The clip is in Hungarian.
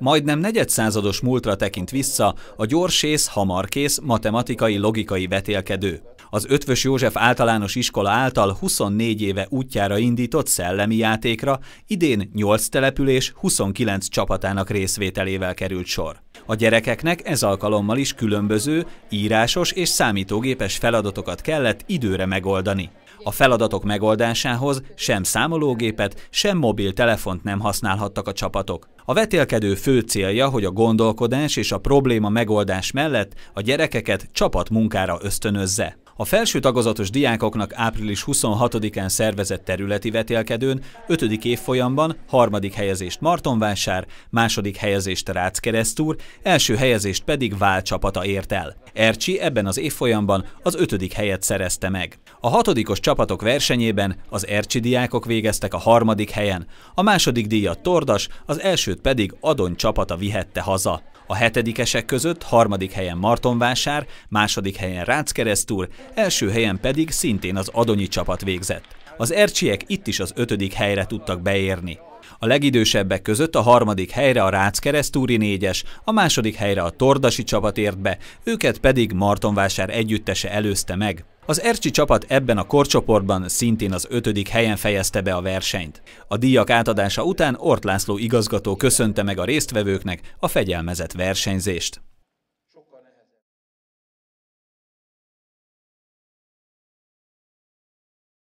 Majdnem negyedszázados múltra tekint vissza a gyorsész, hamarkész, matematikai, logikai vetélkedő az Ötvös József általános iskola által 24 éve útjára indított szellemi játékra idén 8 település 29 csapatának részvételével került sor. A gyerekeknek ez alkalommal is különböző, írásos és számítógépes feladatokat kellett időre megoldani. A feladatok megoldásához sem számológépet, sem mobiltelefont nem használhattak a csapatok. A vetélkedő fő célja, hogy a gondolkodás és a probléma megoldás mellett a gyerekeket csapatmunkára ösztönözze. A felső tagozatos diákoknak április 26-án szervezett területi vetélkedőn 5. évfolyamban harmadik helyezést Martonvásár, második helyezést Ráckeresztúr, első helyezést pedig Vál csapata ért el. Ercsi ebben az évfolyamban az ötödik helyet szerezte meg. A hatodikos csapatok versenyében az Ercsi diákok végeztek a harmadik helyen, a második díjat Tordas, az elsőt pedig Adon csapata vihette haza. A hetedikesek között harmadik helyen Martonvásár, második helyen Ráckeresztúr, első helyen pedig szintén az Adonyi csapat végzett. Az ercsiek itt is az ötödik helyre tudtak beérni. A legidősebbek között a harmadik helyre a Ráckeresztúri négyes, a második helyre a Tordasi csapat ért be, őket pedig Martonvásár együttese előzte meg. Az Ercsi csapat ebben a korcsoportban szintén az ötödik helyen fejezte be a versenyt. A díjak átadása után Ort László igazgató köszönte meg a résztvevőknek a fegyelmezett versenyzést.